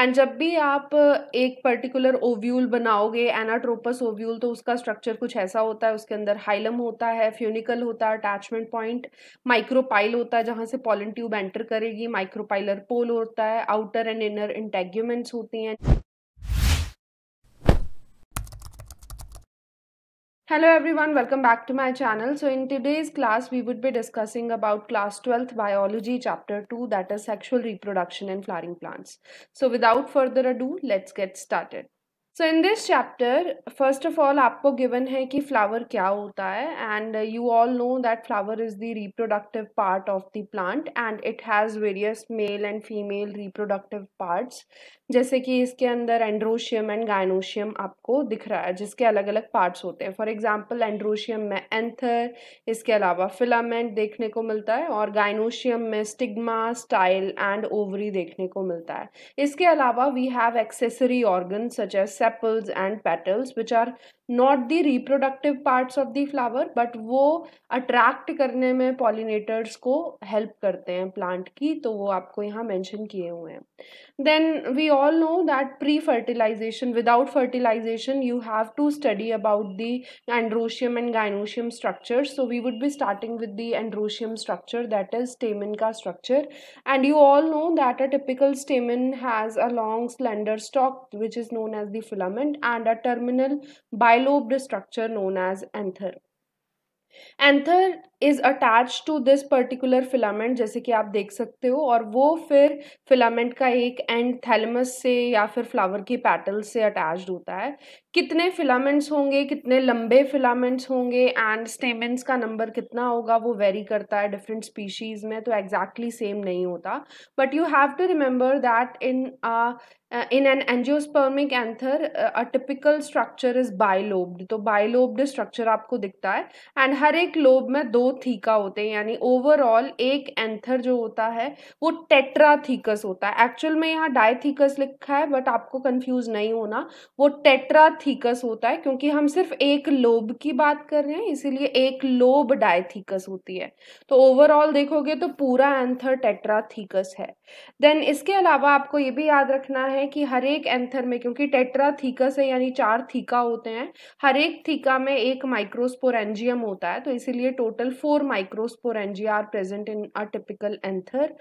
And जब भी आप एक पर्टिकुलर ओव्यूल बनाओगे एनाट्रोपस ओव्यूल तो उसका स्ट्रक्चर कुछ ऐसा होता है उसके अंदर हाइलम होता है फ्यूनिकल होता है अटैचमेंट पॉइंट माइक्रोपाइल होता है जहाँ से पॉलन ट्यूब एंटर करेगी माइक्रोपाइलर पोल होता है आउटर एंड इनर इंटेग्यूमेंट्स होती हैं Hello everyone, welcome back to my channel. So in today's class, we would be discussing about class 12th biology chapter 2 that is sexual reproduction in flowering plants. So without further ado, let's get started. So in this chapter, first of all, aapko given hai ki flower kya hota hai and you all know that flower is the reproductive part of the plant and it has various male and female reproductive parts जैसे कि इसके अंदर androecium and gynoecium आपको दिख रहा है जिसके अलग अलग पार्ट्स होते हैं फॉर एग्जांपल एंड्रोशियम में एंथर इसके अलावा फिलामेंट देखने को मिलता है और गायनोशियम में स्टिग्मा स्टाइल एंड ओवरी देखने को मिलता है इसके अलावा we have accessory organ such as sepals and petals which are not the reproductive parts of the flower but वो अट्रैक्ट करने में पॉलिनेटर्स को हेल्प करते हैं प्लांट की तो वो आपको यहाँ मेंशन किए हुए हैं then we all know that pre fertilization without fertilization you have to study about the androecium and gynoecium structure so we would be starting with the androecium structure that is stamen का structure and you all know that a typical stamen has a long slender stalk which is known as the filament and a terminal bi Lobed structure known as anther. Anther is attach to this particular filament जैसे कि आप देख सकते हो और वो फिर filament का एक एंड थैलमस से या फिर फ्लावर की पैटल से अटैच होता है कितने फिलामेंट्स होंगे कितने लंबे फिलामेंट्स होंगे एंड स्टेमेंट्स का नंबर कितना होगा वो वेरी करता है डिफरेंट स्पीशीज़ में तो एग्जैक्टली exactly सेम नहीं होता but you have to remember that in in an angiospermic anther a typical structure is structure तो बाईलोब्ड स्ट्रक्चर आपको दिखता है एंड हर एक लोब में दो थीका होते हैं यानी ओवरऑल एक एंथर जो होता है वो टेट्रा थीकस होता है एक्चुअल में यहाँ डायथीकस लिखा है बट आपको कंफ्यूज नहीं होना वो टेट्रा थीकस होता है क्योंकि हम सिर्फ एक लोब की बात कर रहे हैं इसीलिए एक लोब डायथीकस होती है तो ओवरऑल देखोगे तो पूरा एंथर टेट्रा थीकस है देन इसके अलावा आपको ये भी याद रखना है कि हर एक एंथर में क्योंकि टेट्रा थीकस है यानी चार थीका होते हैं हर एक थीका में एक माइक्रोस्पोरेंजियम होता है तो इसीलिए total 4 microsporangia are present in a typical anther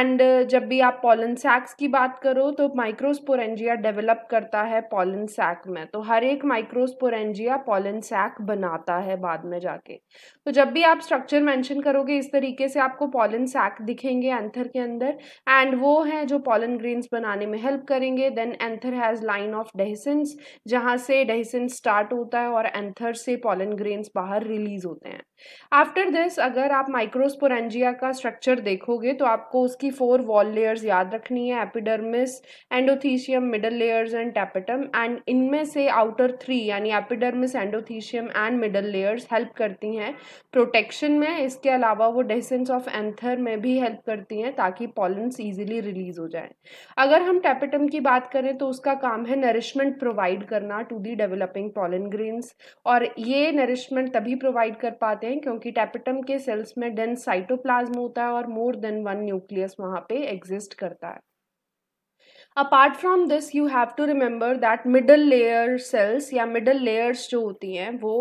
and जब भी आप पॉलन सैक्स की बात करो तो माइक्रोस्पोरेंजिया डेवलप करता है पॉलन सैक में तो हर एक माइक्रोस्पोरेंजिया पॉलन सैक बनाता है बाद में जाके तो जब भी आप स्ट्रक्चर मेंशन करोगे इस तरीके से आपको पॉलन सैक दिखेंगे एंथर के अंदर एंड वो हैं जो पॉलन ग्रेन्स बनाने में हेल्प करेंगे then anther has line of dehiscence जहाँ से डेहसेंस स्टार्ट होता है और एंथर से पॉलन ग्रेन्स बाहर रिलीज होते हैं आफ्टर दिस अगर आप माइक्रोस्पोरेंजिया का स्ट्रक्चर देखोगे तो आपको उसकी फोर वॉल लेयर्स याद रखनी है epidermis endothecium middle layers and tapetum and इनमें से आउटर थ्री यानी epidermis endothecium and middle layers help करती हैं प्रोटेक्शन में इसके अलावा वो डेसेंस ऑफ एंथर में भी हेल्प करती हैं ताकि पॉलन्स ईजिली रिलीज हो जाए अगर हम टैपेटम की बात करें तो उसका काम है नरिशमेंट प्रोवाइड करना to the developing pollen grains और ये नरिशमेंट तभी प्रोवाइड कर पाते जाते हैं क्योंकि टेपिटम के सेल्स में डेन साइटोप्लाज्म होता है और मोर देन वन न्यूक्लियस वहाँ पे एग्जिस्ट करता है apart from this you have to remember that middle layer cells या मिडल लेयर्स जो होती हैं वो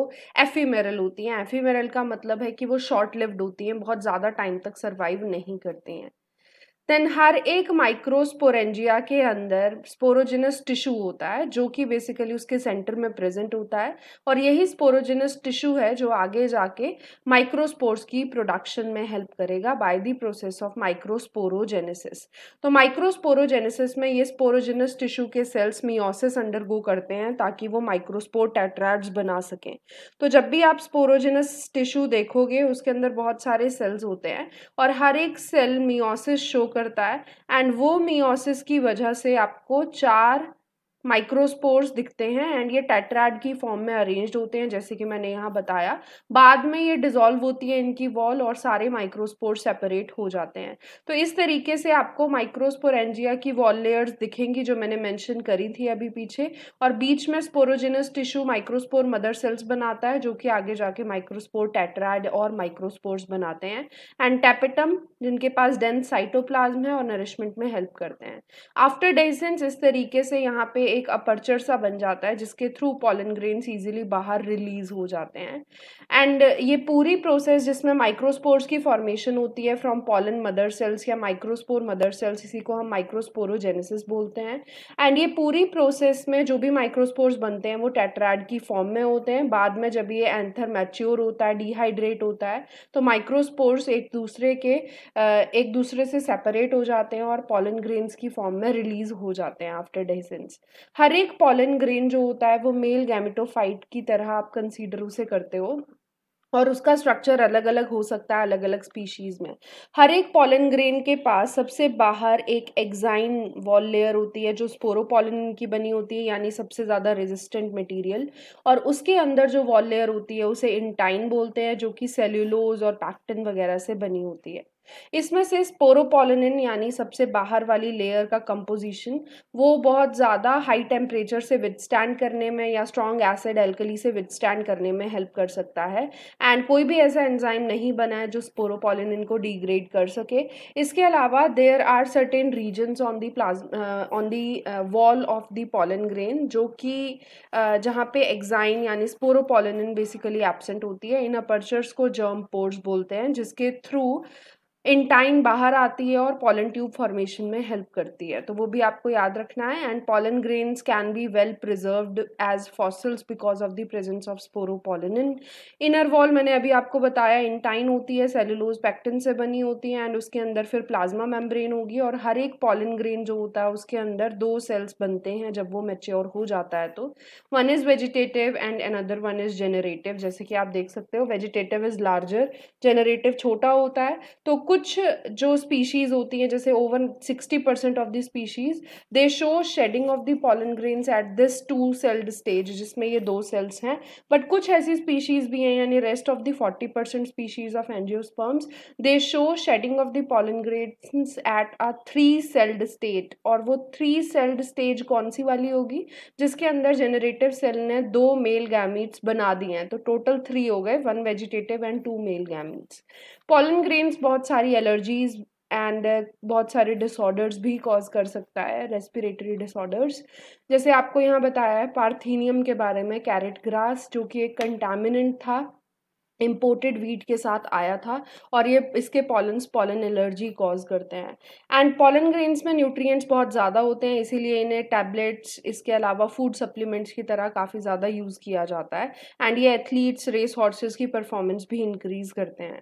एफीमेरल होती हैं एफीमेरल का मतलब है कि वो शॉर्ट लिव्ड होती हैं बहुत ज़्यादा टाइम तक सर्वाइव नहीं करती हैं देन हर एक माइक्रोस्पोरेंजिया के अंदर स्पोरोजिनस टिश्यू होता है जो कि बेसिकली उसके सेंटर में प्रेजेंट होता है और यही स्पोरोजिनस टिश्यू है जो आगे जाके माइक्रोस्पोर्स की प्रोडक्शन में हेल्प करेगा by the process of microsporogenesis तो माइक्रोस्पोरोजेनेसिस में ये स्पोरोजिनस टिश्यू के सेल्स मियोसिस अंडरगो करते हैं ताकि वो माइक्रोस्पोर टेट्राड्स बना सकें तो जब भी आप स्पोरोजिनस टिश्यू देखोगे उसके अंदर बहुत सारे सेल्स होते हैं और हर एक सेल मियोसिस शो करता है एंड वो मियोसिस की वजह से आपको चार माइक्रोस्पोर्स दिखते हैं एंड ये टेट्राड की फॉर्म में अरेंज होते हैं जैसे कि मैंने यहाँ बताया बाद में ये डिजोल्व होती है इनकी वॉल और सारे माइक्रोस्पोर सेपरेट हो जाते हैं तो इस तरीके से आपको माइक्रोस्पोरेंजिया की वॉल लेयर्स दिखेंगी जो मैंने मैंशन करी थी अभी पीछे और बीच में sporogenous tissue microspore mother cells बनाता है जो कि आगे जाके माइक्रोस्पोर टेट्राड और माइक्रोस्पोर्स बनाते हैं एंड टेपेटम जिनके पास डेंस साइटोप्लाज्म है और नरिशमेंट में हेल्प करते हैं आफ्टर डेसेंस इस तरीके से यहाँ पे एक अपर्चर सा बन जाता है जिसके थ्रू पॉलन ग्रेन्स इजीली बाहर रिलीज हो जाते हैं एंड ये पूरी प्रोसेस जिसमें माइक्रोस्पोर्स की फॉर्मेशन होती है फ्रॉम पॉलन मदर सेल्स या माइक्रोस्पोर मदर सेल्स इसी को हम माइक्रोस्पोरोजेनेसिस बोलते हैं एंड ये पूरी प्रोसेस में जो भी माइक्रोस्पोर्स बनते हैं वो टेट्राइड की फॉर्म में होते हैं बाद में जब ये एंथर मैच्योर होता है डिहाइड्रेट होता है तो माइक्रोस्पोर्स एक दूसरे के एक दूसरे से सेपरेट हो जाते हैं और पॉलन ग्रेन्स की फॉर्म में रिलीज हो जाते हैं आफ्टर डेसेंस हर एक पॉलन ग्रेन जो होता है वो मेल गैमिटोफाइट की तरह आप कंसीडर उसे करते हो और उसका स्ट्रक्चर अलग अलग हो सकता है अलग अलग स्पीशीज़ में हर एक पॉलन ग्रेन के पास सबसे बाहर एक एग्जाइन वॉल लेयर होती है जो स्पोरोपॉलन की बनी होती है यानी सबसे ज़्यादा रेजिस्टेंट मटेरियल और उसके अंदर जो वॉल लेयर होती है उसे इंटाइन बोलते हैं जो कि सेल्यूलोज और पैक्टिन वगैरह से बनी होती है इसमें से स्पोरोपोलिनिन यानी सबसे बाहर वाली लेयर का कंपोजिशन वो बहुत ज़्यादा हाई टेम्परेचर से विदस्टैंड करने में या स्ट्रॉन्ग एसिड एल्कली से विदस्टैंड करने में हेल्प कर सकता है एंड कोई भी ऐसा एंजाइम नहीं बना है जो स्पोरोपोलिनिन को डिग्रेड कर सके इसके अलावा there are certain regions on the place on the wall of the pollen grain जो कि uh, जहाँ पे एग्जाइन यानी स्पोरोपोलिनिन बेसिकली एबसेंट होती है इन अपर्चर्स को जर्म पोर्स बोलते हैं जिसके थ्रू इन टाइम बाहर आती है और पॉलन ट्यूब फॉर्मेशन में हेल्प करती है तो वो भी आपको याद रखना है and pollen grains can be well preserved as fossils because of the presence of pollen in inner wall मैंने अभी आपको बताया इंटाइन होती है सेलुलोज पैक्टिन से बनी होती है एंड उसके अंदर फिर प्लाज्मा मेम्ब्रेन होगी और हर एक पॉलन ग्रेन जो होता है उसके अंदर दो सेल्स बनते हैं जब वो मेच्योर हो जाता है तो one is vegetative and another one is generative जैसे कि आप देख सकते हो वेजिटेटिव इज़ लार्जर जेनरेटिव छोटा होता है तो कुछ कुछ जो स्पीशीज होती हैं जैसे over sixty percent of the species they show shedding of the pollen grains at this two celled stage जिसमें ये दो सेल्स हैं बट कुछ ऐसी स्पीशीज भी हैं यानी rest of the forty percent species of angiosperms they show shedding of the pollen grains at a three celled state और वो थ्री सेल्ड स्टेज कौन सी वाली होगी जिसके अंदर जेनरेटिव सेल ने दो मेल गैमिट्स बना दिए हैं तो टोटल थ्री हो गए one vegetative and two male gametes pollen grains बहुत सारी सारी एलर्जीज एंड uh, बहुत सारे डिसऑर्डर्स भी कॉज कर सकता है रेस्पिरेटरी डिसऑर्डर्स जैसे आपको यहाँ बताया है पार्थीनियम के बारे में कैरेट ग्रास जो कि एक कंटामिनेंट था इम्पोर्टेड वीट के साथ आया था और ये इसके पॉलन्स पॉलन एलर्जी कॉज करते हैं एंड पॉलन ग्रेन्स में न्यूट्रिएंट्स बहुत ज़्यादा होते हैं इसीलिए इन्हें टैबलेट्स इसके अलावा फूड सप्लीमेंट्स की तरह काफ़ी ज़्यादा यूज़ किया जाता है एंड ये एथलीट्स रेस हॉर्सेस की परफॉर्मेंस भी इंक्रीज़ करते हैं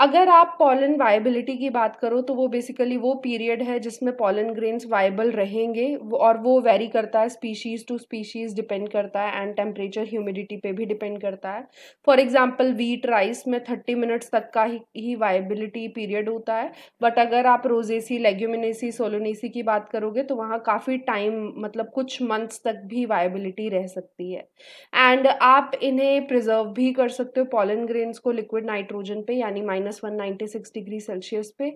अगर आप पॉलन वायबिलिटी की बात करो तो वो बेसिकली वो पीरियड है जिसमें पॉलन ग्रेन्स वायबल रहेंगे और वो वेरी करता है स्पीशीज़ टू स्पीशीज़ डिपेंड करता है एंड टेम्परेचर ह्यूमिडिटी पे भी डिपेंड करता है फॉर एग्जांपल वीट राइस में थर्टी मिनट्स तक का ही, ही वायबिलिटी पीरियड होता है बट अगर आप रोजेसी लेग्यूमिनेसी सोलोनेसी की बात करोगे तो वहाँ काफ़ी टाइम मतलब कुछ मंथ्स तक भी वायबिलिटी रह सकती है एंड आप इन्हें प्रिजर्व भी कर सकते हो पॉलन ग्रेन्स को लिक्विड नाइट्रोजन पे यानी minus one six degree Celsius पे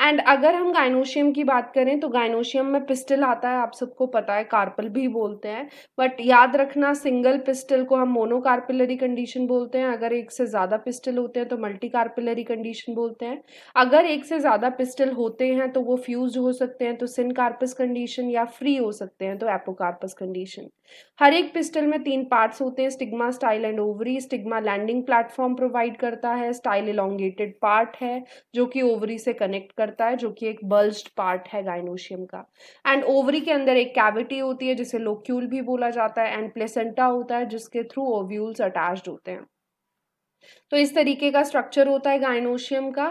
एंड अगर हम गाइनोशियम की बात करें तो गाइनोशियम में पिस्टल आता है आप सबको पता है कार्पल भी बोलते हैं बट याद रखना सिंगल पिस्टल को हम मोनोकार्पिलरी कंडीशन बोलते हैं अगर एक से ज़्यादा पिस्टल होते हैं तो मल्टी कार्पिलरी कंडीशन बोलते हैं अगर एक से ज़्यादा पिस्टल होते हैं तो वो फ्यूज हो सकते हैं तो कार्पस कंडीशन या फ्री हो सकते हैं तो एपोकार्पस कंडीशन हर एक पिस्टल में तीन पार्ट्स होते हैं stigma style and ovary stigma landing platform provide करता है स्टाइल इलांगेटेड पार्ट है जो कि ओवरी से कनेक्ट कर करता है जो कि एक बल्ज्ड पार्ट है गाइनोशियम का एंड ओवरी के अंदर एक कैविटी होती है जिसे लोक्यूल भी बोला जाता है एंड प्लेसेंटा होता है जिसके थ्रू ओव्यूल्स अटैच्ड होते हैं तो इस तरीके का स्ट्रक्चर होता है गाइनोशियम का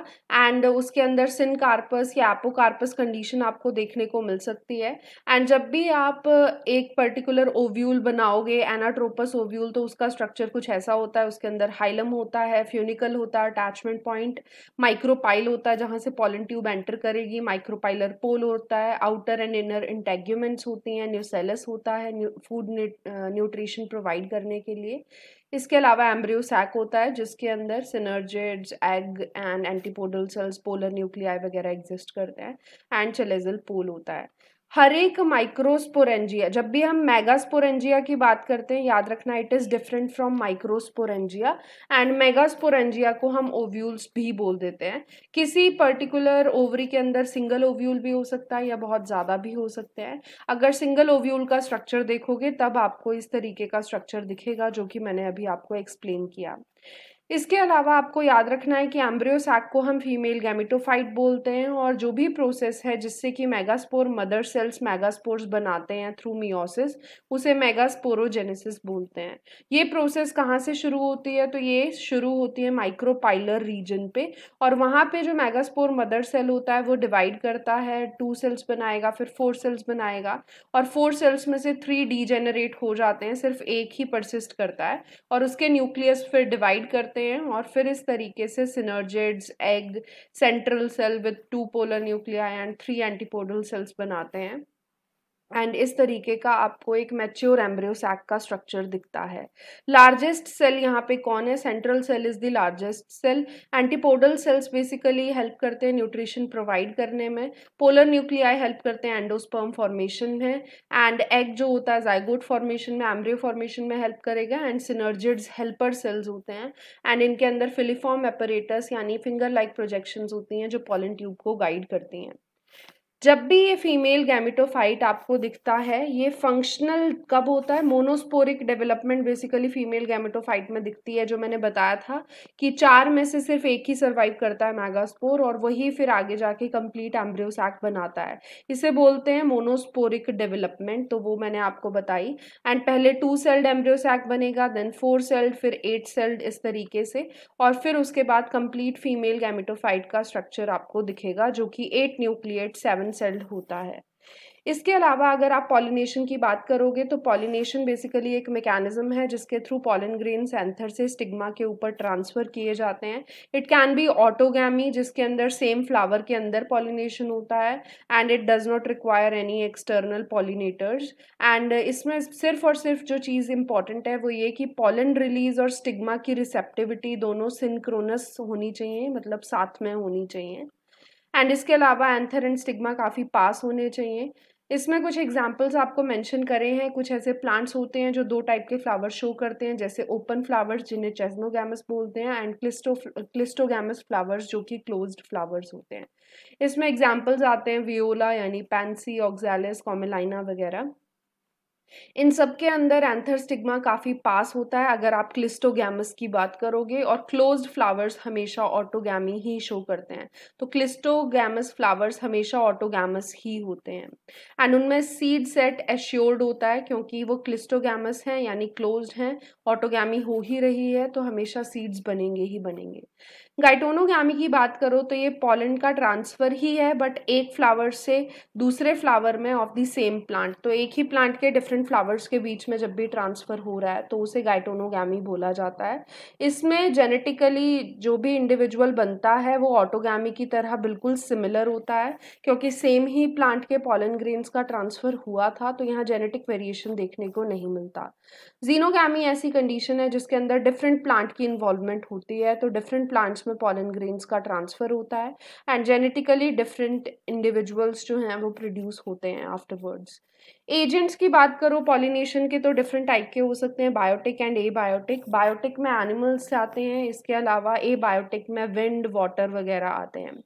एंड उसके अंदर कार्पस या एपोकार्पस कंडीशन आपको देखने को मिल सकती है एंड जब भी आप एक पर्टिकुलर ओव्यूल बनाओगे एनाट्रोपस ओव्यूल तो उसका स्ट्रक्चर कुछ ऐसा होता है उसके अंदर हाइलम होता है फ्यूनिकल होता है अटैचमेंट पॉइंट माइक्रोपाइल होता है जहाँ से पॉलन ट्यूब एंटर करेगी माइक्रोपाइलर पोल होता है आउटर एंड इनर इंटेग्यूमेंट्स होती हैं न्यूसेलस होता है फूड न्यूट्रिशन प्रोवाइड करने के लिए इसके अलावा एम्ब्रियो सैक होता है जिसके अंदर synergids egg and antipodal cells polar nuclei वगैरह एग्जिस्ट करते हैं एंड चलेजल पोल होता है हर एक माइक्रोस्पोरेंजिया जब भी हम मेगास्पोरेंजिया की बात करते हैं याद रखना it is different from microsporangia and megasporangia को हम ओव्यूल्स भी बोल देते हैं किसी पर्टिकुलर ओवरी के अंदर सिंगल ओव्यूल भी हो सकता है या बहुत ज़्यादा भी हो सकते हैं अगर सिंगल ओव्यूल का स्ट्रक्चर देखोगे तब आपको इस तरीके का स्ट्रक्चर दिखेगा जो कि मैंने अभी आपको एक्सप्लेन किया इसके अलावा आपको याद रखना है कि एम्ब्रियो सैक को हम फीमेल गैमिटोफाइट बोलते हैं और जो भी प्रोसेस है जिससे कि मेगास्पोर मदर सेल्स मेगास्पोर्स बनाते हैं थ्रू मियोसिस उसे मेगास्पोरोजेनेसिस बोलते हैं ये प्रोसेस कहाँ से शुरू होती है तो ये शुरू होती है माइक्रोपाइलर रीजन पे और वहाँ पे जो मेगास्पोर मदर सेल होता है वो डिवाइड करता है टू सेल्स बनाएगा फिर फोर सेल्स बनाएगा और फोर सेल्स में से थ्री डी हो जाते हैं सिर्फ एक ही परसिस्ट करता है और उसके न्यूक्लियस फिर डिवाइड करते हैं हैं और फिर इस तरीके से synergids egg central cell with two polar nuclei and three antipodal cells बनाते हैं एंड इस तरीके का आपको एक मैच्योर एम्ब्रियो सैक का स्ट्रक्चर दिखता है लार्जेस्ट सेल यहाँ पे कौन है central cell is the largest cell antipodal cells basically help करते हैं न्यूट्रिशन प्रोवाइड करने में पोलर न्यूक्लियाई हेल्प करते हैं एंडोस्पर्म फॉर्मेशन में एंड एग जो होता है जाइगोट फॉर्मेशन में एम्ब्रियो फॉर्मेशन में हेल्प करेगा एंड सिनर्जिड्स हेल्पर सेल्स होते हैं एंड इनके अंदर फिलीफॉर्म एपरेटस यानी फिंगर लाइक प्रोजेक्शन होती हैं जो पॉलन ट्यूब को गाइड करती हैं जब भी ये फीमेल गैमिटोफाइट आपको दिखता है ये फंक्शनल कब होता है monosporic development basically female gametophyte में दिखती है जो मैंने बताया था कि चार में से सिर्फ एक ही सर्वाइव करता है मैगास्पोर और वही फिर आगे जाके कंप्लीट एम्ब्रियो बनाता है इसे बोलते हैं मोनोस्पोरिक डेवलपमेंट तो वो मैंने आपको बताई एंड पहले टू सेल्ड एम्ब्रियो बनेगा देन फोर सेल्ड फिर एट सेल्ड इस तरीके से और फिर उसके बाद कंप्लीट फीमेल गैमिटोफाइट का स्ट्रक्चर आपको दिखेगा जो कि एट न्यूक्लिएट सेवन सेल्ड होता है इसके अलावा अगर आप पॉलिनेशन की बात करोगे तो पॉलिनेशन बेसिकली एक मैकेनिज्म है जिसके थ्रू पॉलन ग्रेन सेंथर से स्टिग्मा के ऊपर ट्रांसफ़र किए जाते हैं इट कैन बी ऑटोगैमी जिसके अंदर सेम फ्लावर के अंदर पॉलिनेशन होता है and it does not require any external pollinators and इसमें सिर्फ और सिर्फ जो चीज़ इंपॉर्टेंट है वो ये कि पॉलन रिलीज और स्टिग्मा की रिसेप्टिविटी दोनों सिंक्रोनस होनी चाहिए मतलब साथ में होनी चाहिए एंड इसके अलावा एंथर एंड स्टिग्मा काफ़ी पास होने चाहिए इसमें कुछ एग्जाम्पल्स आपको मेंशन करे हैं कुछ ऐसे प्लांट्स होते हैं जो दो टाइप के फ्लावर शो करते हैं जैसे ओपन फ्लावर्स जिन्हें चेस्मोगैमस बोलते हैं एंड क्लिस्टो क्लिस्टोगैमस फ्लावर्स जो कि क्लोज्ड फ्लावर्स होते हैं इसमें एग्जाम्पल्स आते हैं वियोला यानी पैंसी ऑक्जैलिस कॉमेलाइना वगैरह इन सब के अंदर एंथर स्टिग्मा काफ़ी पास होता है अगर आप क्लिस्टोगैमस की बात करोगे और क्लोज्ड फ्लावर्स हमेशा ऑटोगैमी ही शो करते हैं तो क्लिस्टोगैमस फ्लावर्स हमेशा ऑटोगैमस ही होते हैं एंड उनमें सीड सेट एश्योर्ड होता है क्योंकि वो क्लिस्टोगैमस हैं यानी क्लोज्ड हैं ऑटोगैमी हो ही रही है तो हमेशा सीड्स बनेंगे ही बनेंगे गाइटोनोगी की बात करो तो ये पॉलन का ट्रांसफ़र ही है बट एक फ्लावर से दूसरे फ्लावर में ऑफ द सेम प्लांट तो एक ही प्लांट के डिफरेंट फ्लावर्स के बीच में जब भी ट्रांसफ़र हो रहा है तो उसे गाइटोनोगी बोला जाता है इसमें जेनेटिकली जो भी इंडिविजुअल बनता है वो ऑटोगैमी की तरह बिल्कुल सिमिलर होता है क्योंकि सेम ही प्लांट के पॉलन ग्रेन्स का ट्रांसफ़र हुआ था तो यहाँ जेनेटिक वेरिएशन देखने को नहीं मिलता जीनोगी ऐसी कंडीशन है जिसके अंदर डिफरेंट प्लांट की इन्वॉल्वमेंट होती है तो डिफरेंट प्लांट्स में पॉलन ग्रेन्स का ट्रांसफ़र होता है एंड जेनेटिकली डिफरेंट इंडिविजुअल्स जो हैं वो प्रोड्यूस होते हैं आफ्टरवर्ड्स एजेंट्स की बात करो पॉलिनेशन के तो डिफरेंट टाइप के हो सकते हैं biotic and abiotic biotic में एनिमल्स आते हैं इसके अलावा ए बायोटिक में विंड वाटर वगैरह आते हैं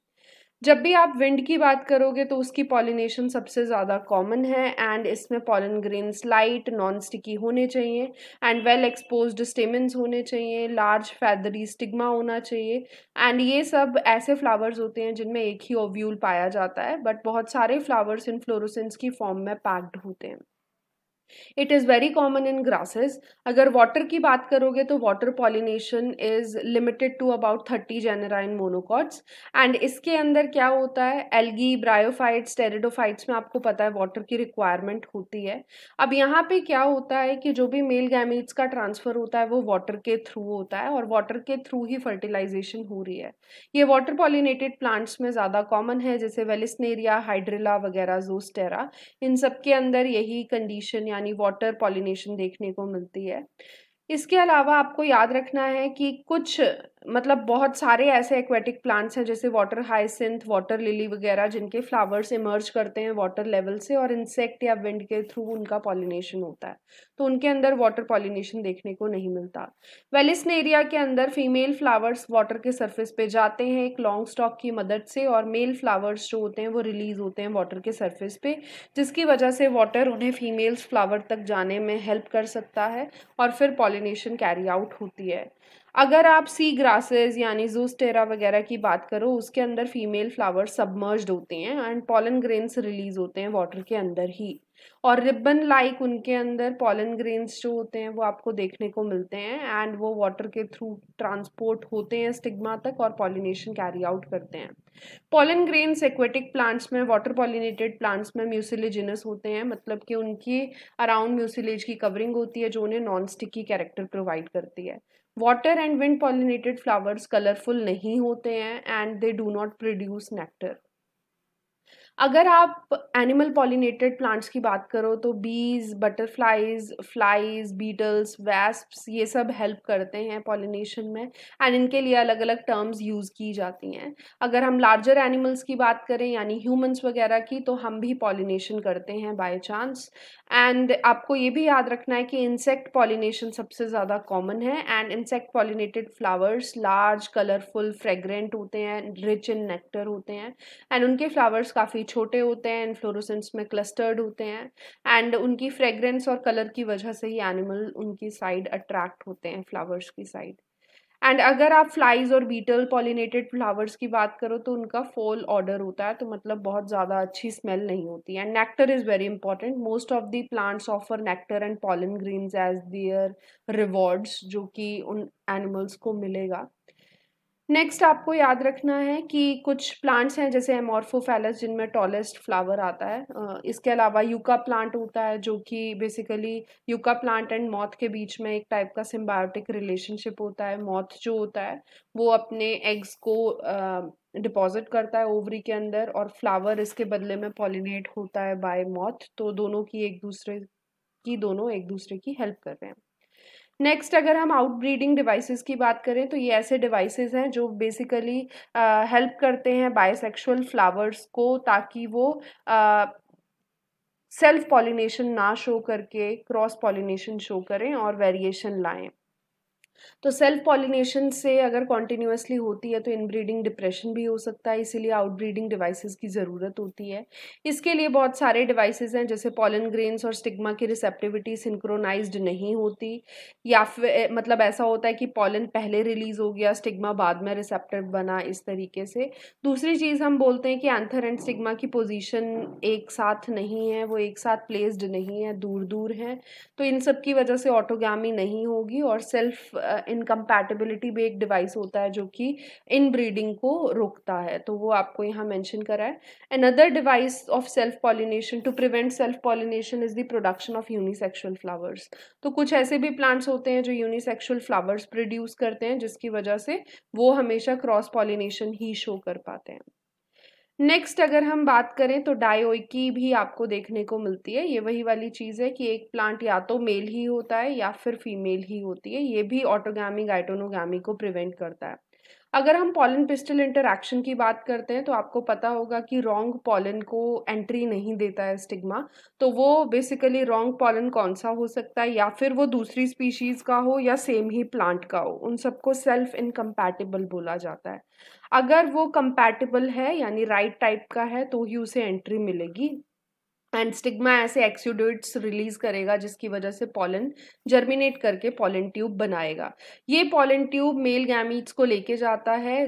जब भी आप विंड की बात करोगे तो उसकी पॉलिनेशन सबसे ज़्यादा कॉमन है एंड इसमें pollen grains light non sticky होने चाहिए एंड वेल एक्सपोज स्टेमेंस होने चाहिए लार्ज फैदरी स्टिग्मा होना चाहिए एंड ये सब ऐसे फ्लावर्स होते हैं जिनमें एक ही ओव्यूल पाया जाता है बट बहुत सारे फ्लावर्स इन फ्लोरोसेंस की फॉर्म में पैक्ड होते हैं it is very common in grasses अगर वाटर की बात करोगे तो water pollination is limited to about thirty genera monocots and इसके अंदर क्या होता है एल्गी ब्रायोफाइट्स टेरिडोफाइट्स में आपको पता है वाटर की रिक्वायरमेंट होती है अब यहाँ पे क्या होता है कि जो भी मेल गैमीट्स का ट्रांसफ़र होता है वो वाटर के थ्रू होता है और वाटर के थ्रू ही फर्टिलाइजेशन हो रही है ये वाटर पॉलिनेटेड प्लांट्स में ज़्यादा कॉमन है जैसे वेलिसनेरिया हाइड्रिला वगैरह जोस्टेरा इन सब के अंदर यही कंडीशन या यानी वाटर पॉलिनेशन देखने को मिलती है इसके अलावा आपको याद रखना है कि कुछ मतलब बहुत सारे ऐसे एक्वेटिक प्लांट्स हैं जैसे वाटर हाइसिंथ वाटर लिली वगैरह जिनके फ्लावर्स इमर्ज करते हैं वाटर लेवल से और इंसेक्ट या विंड के थ्रू उनका पॉलिनेशन होता है तो उनके अंदर वाटर पॉलिनेशन देखने को नहीं मिलता वेलिसन एरिया के अंदर फीमेल फ्लावर्स वाटर के सर्फेस पे जाते हैं एक लॉन्ग स्टॉक की मदद से और मेल फ्लावर्स जो होते हैं वो रिलीज होते हैं वाटर के सर्फेस पे जिसकी वजह से वाटर उन्हें फीमेल्स फ्लावर तक जाने में हेल्प कर सकता है और फिर पॉलिन पॉलिनेशन कैरी आउट होती है अगर आप सी ग्रासेस यानी जूस्टेरा वगैरह की बात करो उसके अंदर फीमेल फ्लावर्स सबमर्ज होते हैं एंड पॉलन ग्रेन्स रिलीज होते हैं वाटर के अंदर ही और रिबन लाइक उनके अंदर पॉलन ग्रेन्स जो होते हैं वो आपको देखने को मिलते हैं एंड वो वाटर के थ्रू ट्रांसपोर्ट होते हैं स्टिग्मा तक और पॉलिनेशन कैरी आउट करते हैं पॉलन ग्रेन्स एक्वेटिक प्लांट्स में वाटर पॉलिनेटेड प्लांट्स में म्यूसिलेजिनस होते हैं मतलब कि उनकी अराउंड म्यूसिलेज की कवरिंग होती है जो उन्हें नॉन स्टिकी कैरेक्टर प्रोवाइड करती है water and wind pollinated flowers colourful नहीं होते हैं and they do not produce nectar अगर आप एनिमल पॉलिनेटेड प्लांट्स की बात करो तो बीज बटरफ्लाइज फ्लाइज बीटल्स वैस्प्स ये सब हेल्प करते हैं पॉलिनेशन में एंड इनके लिए अलग अलग टर्म्स यूज़ की जाती हैं अगर हम लार्जर एनिमल्स की बात करें यानी ह्यूमंस वगैरह की तो हम भी पॉलिनेशन करते हैं बाय चांस एंड आपको ये भी याद रखना है कि इंसेक्ट पॉलिनेशन सबसे ज़्यादा कॉमन है and insect pollinated flowers large colourful fragrant होते हैं रिच इन नेक्टर होते हैं एंड उनके फ्लावर्स काफ़ी छोटे होते हैं इनफ्लोरोसेंट्स में क्लस्टर्ड होते हैं एंड उनकी फ्रेग्रेंस और कलर की वजह से ही एनिमल उनकी साइड अट्रैक्ट होते हैं फ्लावर्स की साइड एंड अगर आप फ्लाइज और बीटल पॉलिनेटेड फ्लावर्स की बात करो तो उनका फोल ऑर्डर होता है तो मतलब बहुत ज़्यादा अच्छी स्मेल नहीं होती and nectar is very important most of the plants offer nectar and pollen grains as their rewards जो कि उन एनिमल्स को मिलेगा नेक्स्ट आपको याद रखना है कि कुछ प्लांट्स हैं जैसे एमोर्फोफेलस जिनमें टॉलेस्ट फ्लावर आता है इसके अलावा यूका प्लांट होता है जो कि बेसिकली यूका प्लांट एंड मौत के बीच में एक टाइप का सिम्बायोटिक रिलेशनशिप होता है मौत जो होता है वो अपने एग्स को डिपॉजिट करता है ओवरी के अंदर और फ्लावर इसके बदले में पॉलिनेट होता है बाय मौत तो दोनों की एक दूसरे की दोनों एक दूसरे की हेल्प कर रहे हैं नेक्स्ट अगर हम आउट ब्रीडिंग डिवाइसेस की बात करें तो ये ऐसे डिवाइसेस हैं जो बेसिकली हेल्प uh, करते हैं बायोसेक्सुअल फ्लावर्स को ताकि वो सेल्फ uh, पॉलिनेशन ना शो करके क्रॉस पॉलिनेशन शो करें और वेरिएशन लाएं तो सेल्फ पॉलिनेशन से अगर कॉन्टीन्यूसली होती है तो इनब्रीडिंग डिप्रेशन भी हो सकता है इसीलिए आउटब्रीडिंग डिवाइसेस की ज़रूरत होती है इसके लिए बहुत सारे डिवाइसेस हैं जैसे पॉलन ग्रेन्स और स्टिग्मा की रिसेप्टिविटी सिंक्रोनाइज्ड नहीं होती या फिर मतलब ऐसा होता है कि पॉलन पहले रिलीज़ हो गया स्टिग्मा बाद में रिसेप्टिव बना इस तरीके से दूसरी चीज़ हम बोलते हैं कि एंथर एंड स्टिग्मा की पोजिशन एक साथ नहीं है वो एक साथ प्लेस्ड नहीं है दूर दूर हैं तो इन सब की वजह से ऑटोगामी नहीं होगी और सेल्फ इनकम्पैटिबिलिटी भी एक डिवाइस होता है जो कि इन ब्रीडिंग को रोकता है तो वो आपको यहाँ मैंशन करा है another device of self pollination to prevent self pollination is the production of unisexual flowers तो कुछ ऐसे भी प्लांट्स होते हैं जो यूनिसेक्शुअल फ्लावर्स प्रोड्यूस करते हैं जिसकी वजह से वो हमेशा क्रॉस पॉलिनेशन ही शो कर पाते हैं नेक्स्ट अगर हम बात करें तो डायोइकी भी आपको देखने को मिलती है ये वही वाली चीज़ है कि एक प्लांट या तो मेल ही होता है या फिर फीमेल ही होती है ये भी ऑटोगामी गाइटोनोगामी को प्रिवेंट करता है अगर हम पॉलन पिस्टल इंटरेक्शन की बात करते हैं तो आपको पता होगा कि रॉन्ग पॉलन को एंट्री नहीं देता है स्टिग्मा तो वो बेसिकली रॉन्ग पॉलन कौन सा हो सकता है या फिर वो दूसरी स्पीशीज़ का हो या सेम ही प्लांट का हो उन सबको सेल्फ इनकम्पैटिबल बोला जाता है अगर वो कंपैटिबल है यानी राइट right टाइप का है तो ही उसे एंट्री मिलेगी एंड स्टिग्मा ऐसे एक्सीड्यूट्स रिलीज करेगा जिसकी वजह से पॉलन जर्मिनेट करके पॉलन ट्यूब बनाएगा ये पॉलन ट्यूब मेल गैमीट्स को लेके जाता है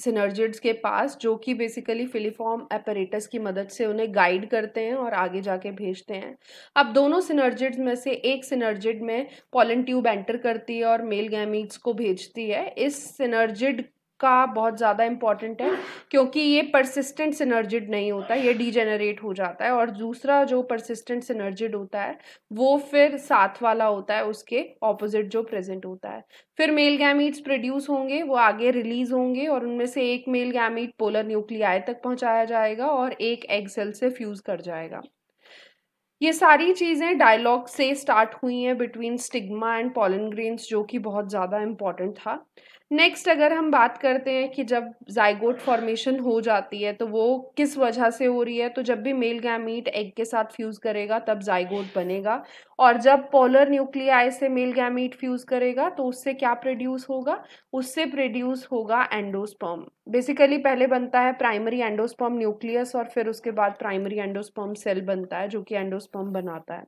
सिनर्जिड्स के पास जो कि बेसिकली फिलीफॉर्म एपरेटस की मदद से उन्हें गाइड करते हैं और आगे जाके भेजते हैं अब दोनों सिनर्जिड्स में से एक सिनर्जिड में पॉलन ट्यूब एंटर करती है और मेल गैमीट्स को भेजती है इस सिनर्जिड का बहुत ज़्यादा इम्पॉर्टेंट है क्योंकि ये परसिस्टेंट सिनर्जिड नहीं होता ये डिजेनरेट हो जाता है और दूसरा जो परसिस्टेंट सिनर्जिड होता है वो फिर साथ वाला होता है उसके ऑपोजिट जो प्रेजेंट होता है फिर मेल गैमीट्स प्रोड्यूस होंगे वो आगे रिलीज होंगे और उनमें से एक मेल गैमीट पोलर न्यूक्लियाई तक पहुँचाया जाएगा और एक एक्सेल से फ्यूज़ कर जाएगा ये सारी चीज़ें डायलॉग से स्टार्ट हुई हैं between stigma and pollen grains जो कि बहुत ज़्यादा इम्पॉर्टेंट था नेक्स्ट अगर हम बात करते हैं कि जब जाइगोट फॉर्मेशन हो जाती है तो वो किस वजह से हो रही है तो जब भी मेल गैमीट एग के साथ फ्यूज़ करेगा तब जाइगोट बनेगा और जब पोलर न्यूक्लियाई से मेल गैमीट फ्यूज़ करेगा तो उससे क्या प्रोड्यूस होगा उससे प्रोड्यूस होगा एंडोस्पर्म बेसिकली पहले बनता है प्राइमरी एंडोस्पर्म न्यूक्लियस और फिर उसके बाद प्राइमरी एंडोस्पर्म सेल बनता है जो कि एंडोस्पर्म बनाता है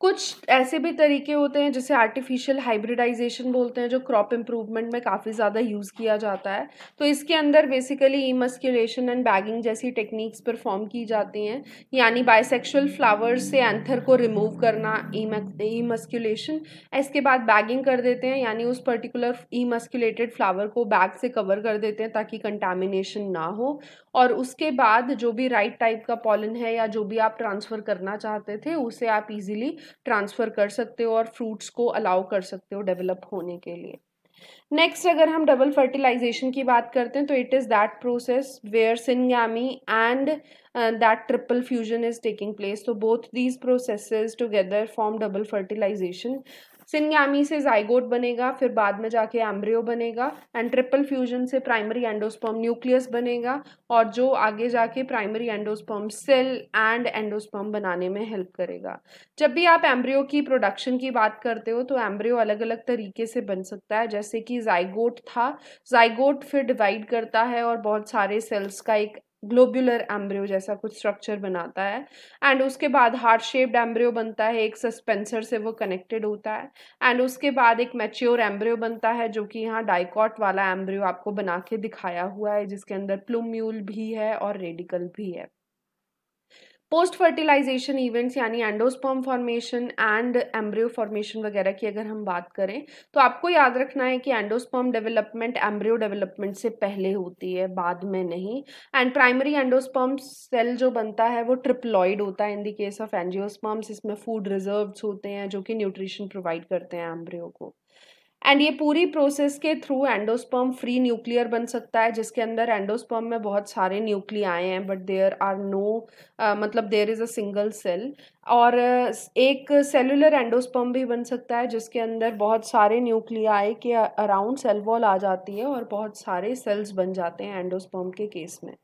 कुछ ऐसे भी तरीके होते हैं जिसे आर्टिफिशियल हाइब्रिडाइजेशन बोलते हैं जो क्रॉप इम्प्रूवमेंट में काफ़ी ज़्यादा यूज़ किया जाता है तो इसके अंदर बेसिकली इमस्क्यूलेशन एंड बैगिंग जैसी टेक्निक्स परफॉर्म की जाती हैं यानी बाइसेक्शुअल फ्लावर्स से एंथर को रिमूव करना इमस्क्यूलेशन इसके बाद बैगिंग कर देते हैं यानी उस पर्टिकुलर इमस्क्यूलेटेड फ्लावर को बैग से कवर कर देते हैं ताकि कंटामिनेशन ना हो और उसके बाद जो भी राइट right टाइप का पॉलन है या जो भी आप ट्रांसफ़र करना चाहते थे उसे आप ईजिली ट्रांसफ़र कर सकते हो और फ्रूट्स को अलाउ कर सकते हो डेवलप होने के लिए नेक्स्ट अगर हम डबल फर्टिलाइजेशन की बात करते हैं तो it is that process where syngamy and that triple fusion is taking place तो both these processes together form double fertilisation syngamy से जाइगोट बनेगा फिर बाद में जाके एम्ब्रियो बनेगा एंड ट्रिपल फ्यूजन से प्राइमरी एंडोस्पर्म न्यूक्लियस बनेगा और जो आगे जाके primary endosperm cell and endosperm बनाने में हेल्प करेगा जब भी आप एम्ब्रियो की प्रोडक्शन की बात करते हो तो एम्ब्रियो अलग अलग तरीके से बन सकता है जैसे कि जाइगोट था जाइगोट फिर डिवाइड करता है और बहुत सारे सेल्स का एक ग्लोबुलर एम्ब्रियो जैसा कुछ स्ट्रक्चर बनाता है एंड उसके बाद हार्ट शेप्ड एम्ब्रियो बनता है एक सस्पेंसर से वो कनेक्टेड होता है एंड उसके बाद एक मैच्योर एम्ब्रियो बनता है जो कि यहाँ डाइकॉट वाला एम्ब्रियो आपको बना के दिखाया हुआ है जिसके अंदर प्लूम्यूल भी है और रेडिकल भी है पोस्ट फर्टिलाइजेशन इवेंट्स यानी endosperm formation and embryo formation वगैरह की अगर हम बात करें तो आपको याद रखना है कि एंडोस्पर्म डेवलपमेंट एम्ब्रियो डेवलपमेंट से पहले होती है बाद में नहीं एंड प्राइमरी एंडोस्पर्म सेल जो बनता है वो ट्रिप्लॉइड होता है in the case of angiosperms इसमें फूड रिजर्व्स होते हैं जो कि न्यूट्रिशन प्रोवाइड करते हैं एम्ब्रियो को एंड ये पूरी प्रोसेस के थ्रू एंडोस्पर्म फ्री न्यूक्लियर बन सकता है जिसके अंदर एंडोस्पर्म में बहुत सारे न्यूक्लियाए आए हैं बट देयर आर नो मतलब there is a single cell और एक सेलुलर एंडोस्पर्म भी बन सकता है जिसके अंदर बहुत सारे न्यूक्लियाई के अराउंड सेल वॉल आ जाती है और बहुत सारे सेल्स बन जाते हैं एंडोस्पर्म के केस में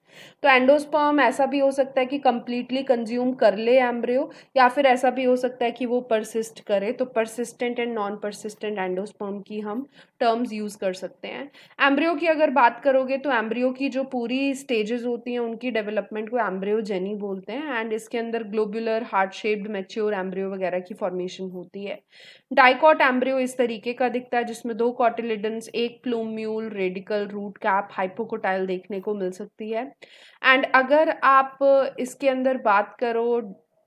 तो एंडोस्पर्म ऐसा भी हो सकता है कि कम्प्लीटली कंज्यूम कर ले एम्ब्रियो या फिर ऐसा भी हो सकता है कि वो परसिस्ट करे तो persistent and non persistent endosperm की हम टर्म्स यूज़ कर सकते हैं एम्ब्रियो की अगर बात करोगे तो एम्ब्रियो की जो पूरी स्टेजेस होती हैं उनकी डेवलपमेंट को एम्ब्रियोजेनी बोलते हैं एंड इसके अंदर globular heart shape shaped mature embryo वगैरह की फॉर्मेशन होती है डाइकॉट एम्ब्रियो इस तरीके का दिखता है जिसमें दो कॉटिलिडन्स एक plumule radicle root cap hypocotyl देखने को मिल सकती है एंड अगर आप इसके अंदर बात करो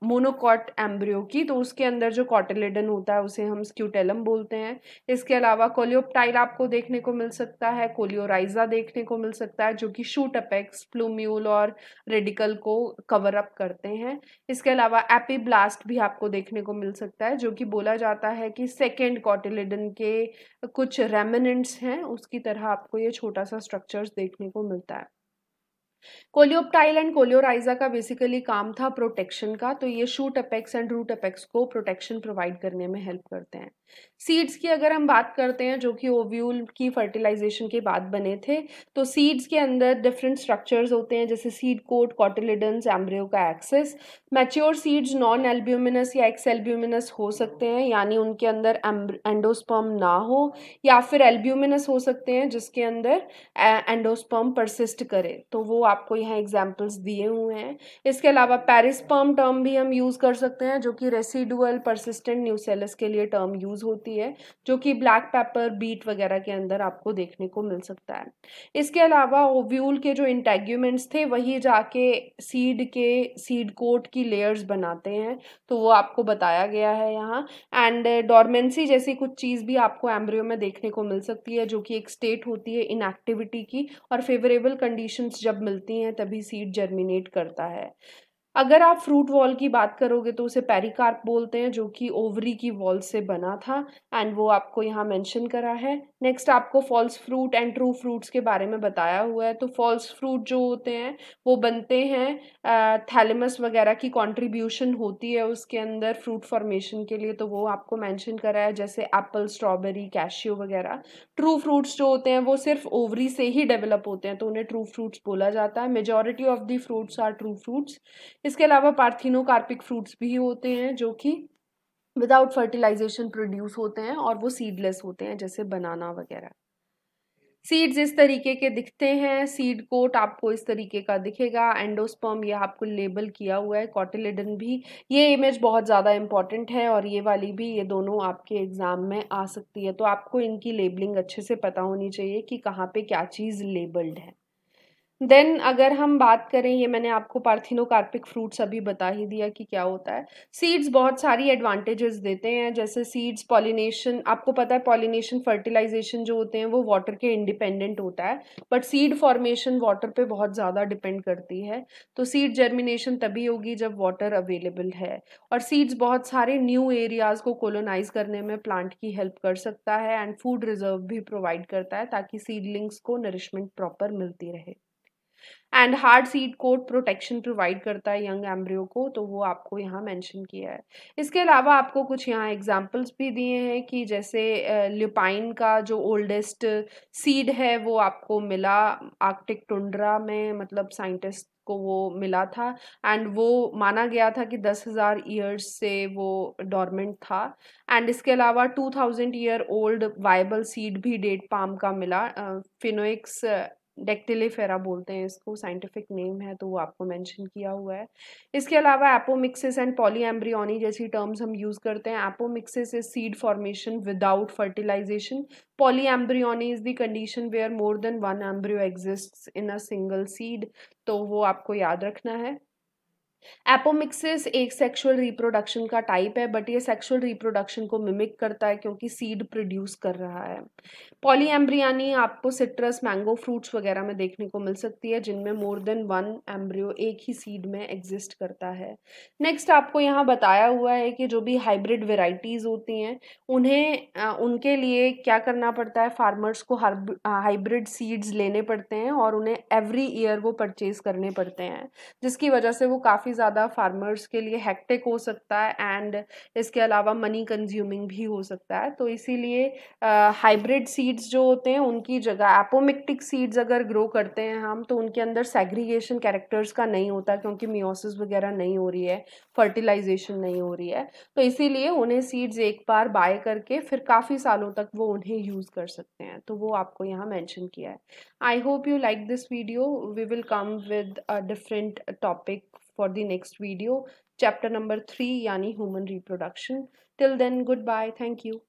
मोनोकॉट एम्ब्रियो की तो उसके अंदर जो कॉटेलेडन होता है उसे हम स्क्यूटेलम बोलते हैं इसके अलावा कोलियोप्टाइल आपको देखने को मिल सकता है कोलियोराइजा देखने को मिल सकता है जो कि शूट अपेक्स प्लूम्यूल और रेडिकल को कवर अप करते हैं इसके अलावा एपीब्लास्ट भी आपको देखने को मिल सकता है जो कि बोला जाता है कि सेकेंड कॉटेलेडन के कुछ रेमिनेंट्स हैं उसकी तरह आपको ये छोटा सा स्ट्रक्चर्स देखने को मिलता है कोलियोप्टाइल एंड कोलियोराइजा का बेसिकली काम था प्रोटेक्शन का तो ये shoot apex and root apex को प्रोटेक्शन प्रोवाइड करने में हेल्प करते हैं सीड्स की अगर हम बात करते हैं जो कि ओव्यूल की फर्टिलाइजेशन के बाद बने थे तो सीड्स के अंदर डिफरेंट स्ट्रक्चर्स होते हैं जैसे सीड कोट कॉटिलिडन्स एम्ब्रियो का axis mature seeds non albuminous या एक्स एल्ब्यूमिनस हो सकते हैं यानी उनके अंदर एंडोस्पर्म ना हो या फिर एल्ब्यूमिनस हो सकते हैं जिसके अंदर एंडोस्पर्म परसिस्ट करे तो वो आपको यहाँ एग्जाम्पल्स दिए हुए हैं इसके अलावा पेरिस पर्म टर्म भी हम यूज़ कर सकते हैं जो कि रेसिडुअल परसिस्टेंट न्यूसेलस के लिए टर्म यूज़ होती है जो कि ब्लैक पेपर बीट वगैरह के अंदर आपको देखने को मिल सकता है इसके अलावा ओव्यूल के जो इंटेग्यूमेंट्स थे वही जाके सीड के सीड कोट की लेयर्स बनाते हैं तो वो आपको बताया गया है यहाँ एंड डॉर्मेंसी जैसी कुछ चीज़ भी आपको एम्ब्रियो में देखने को मिल सकती है जो कि एक स्टेट होती है इनएक्टिविटी की और फेवरेबल कंडीशंस जब मिल चलती हैं तभी सीड जर्मिनेट करता है अगर आप फ्रूट वॉल की बात करोगे तो उसे पेरिकार्प बोलते हैं जो कि ओवरी की वॉल से बना था एंड वो आपको यहाँ मेंशन करा है नेक्स्ट आपको false fruit and true fruits के बारे में बताया हुआ है तो फॉल्स फ्रूट जो होते हैं वो बनते हैं थैलेमस वगैरह की कंट्रीब्यूशन होती है उसके अंदर फ्रूट फॉर्मेशन के लिए तो वो आपको मैंशन करा है जैसे एप्पल स्ट्रॉबेरी कैशियो वगैरह ट्रू फ्रूट्स जो होते हैं वो सिर्फ ओवरी से ही डेवलप होते हैं तो उन्हें ट्रू फ्रूट्स बोला जाता है majority of the fruits are true fruits इसके अलावा पार्थिनो कार्पिक फ्रूट्स भी होते हैं जो कि विदाउट फर्टिलाइजेशन प्रोड्यूस होते हैं और वो सीडलेस होते हैं जैसे बनाना वगैरह सीड्स इस तरीके के दिखते हैं सीड कोट आपको इस तरीके का दिखेगा एंडोस्पर्म ये आपको लेबल किया हुआ है कॉटिलेडन भी ये इमेज बहुत ज़्यादा इंपॉर्टेंट है और ये वाली भी ये दोनों आपके एग्ज़ाम में आ सकती है तो आपको इनकी लेबलिंग अच्छे से पता होनी चाहिए कि कहाँ पे क्या चीज़ लेबल्ड है देन अगर हम बात करें ये मैंने आपको पार्थिनोकार्पिक फ्रूट्स अभी बता ही दिया कि क्या होता है सीड्स बहुत सारी एडवांटेजेस देते हैं जैसे सीड्स पॉलिनेशन आपको पता है पॉलिनेशन फर्टिलाइजेशन जो होते हैं वो वाटर के इंडिपेंडेंट होता है बट सीड फॉर्मेशन वाटर पे बहुत ज़्यादा डिपेंड करती है तो सीड जर्मिनेशन तभी होगी जब वाटर अवेलेबल है और सीड्स बहुत सारे न्यू एरियाज़ को कोलोनाइज करने में प्लांट की हेल्प कर सकता है एंड फूड रिजर्व भी प्रोवाइड करता है ताकि सीडलिंग्स को नरिशमेंट प्रॉपर मिलती रहे and hard seed coat protection provide करता है यंग एम्ब्रियो को तो वो आपको यहाँ मेंशन किया है इसके अलावा आपको कुछ यहाँ एग्जांपल्स भी दिए हैं कि जैसे ल्यूपाइन का जो ओल्डेस्ट सीड है वो आपको मिला आर्कटिक टुंड्रा में मतलब साइंटिस्ट को वो मिला था एंड वो माना गया था कि दस हज़ार ईयर्स से वो डॉर्मेंट था एंड इसके अलावा two thousand year old viable seed भी डेट पाम का मिला फिनोइक्स डेक्टिलेफेरा बोलते हैं इसको साइंटिफिक नेम है तो वो आपको मेंशन किया हुआ है इसके अलावा एपोमिक्सिस एंड पॉलीएम्ब्रियोनी जैसी टर्म्स हम यूज़ करते हैं apomixis is seed formation without fertilisation polyembryony is the condition where more than one embryo exist in a single seed तो वो आपको याद रखना है एपोमिक्सिस एक सेक्सुअल रिप्रोडक्शन का टाइप है बट ये सेक्सुअल रिप्रोडक्शन को मिमिक करता है क्योंकि सीड प्रोड्यूस कर रहा है पॉलीएम्ब्रियानी आपको सिट्रस मैंगो फ्रूट्स वगैरह में देखने को मिल सकती है जिनमें मोर देन वन एम्ब्रियो एक ही सीड में एग्जिस्ट करता है नेक्स्ट आपको यहाँ बताया हुआ है कि जो भी हाइब्रिड वेराइटीज़ होती हैं उन्हें उनके लिए क्या करना पड़ता है फार्मर्स को हाइब्रिड सीड्स लेने पड़ते हैं और उन्हें एवरी ईयर वो परचेज करने पड़ते हैं जिसकी वजह से वो काफ़ी काफ़ी ज़्यादा फार्मर्स के लिए हैक्टिक हो सकता है एंड इसके अलावा मनी कंज्यूमिंग भी हो सकता है तो इसीलिए हाइब्रिड सीड्स जो होते हैं उनकी जगह एपोमिक्टिक सीड्स अगर ग्रो करते हैं हम तो उनके अंदर सेग्रीगेशन कैरेक्टर्स का नहीं होता क्योंकि मियोसिस वगैरह नहीं हो रही है फर्टिलाइजेशन नहीं हो रही है तो इसीलिए उन्हें सीड्स एक बार बाय करके फिर काफ़ी सालों तक वो उन्हें यूज़ कर सकते हैं तो वो आपको यहाँ मैंशन किया है I hope you like this video we will come with a different topic for the next video, chapter number 3 yani human reproduction. Till then, goodbye. Thank you.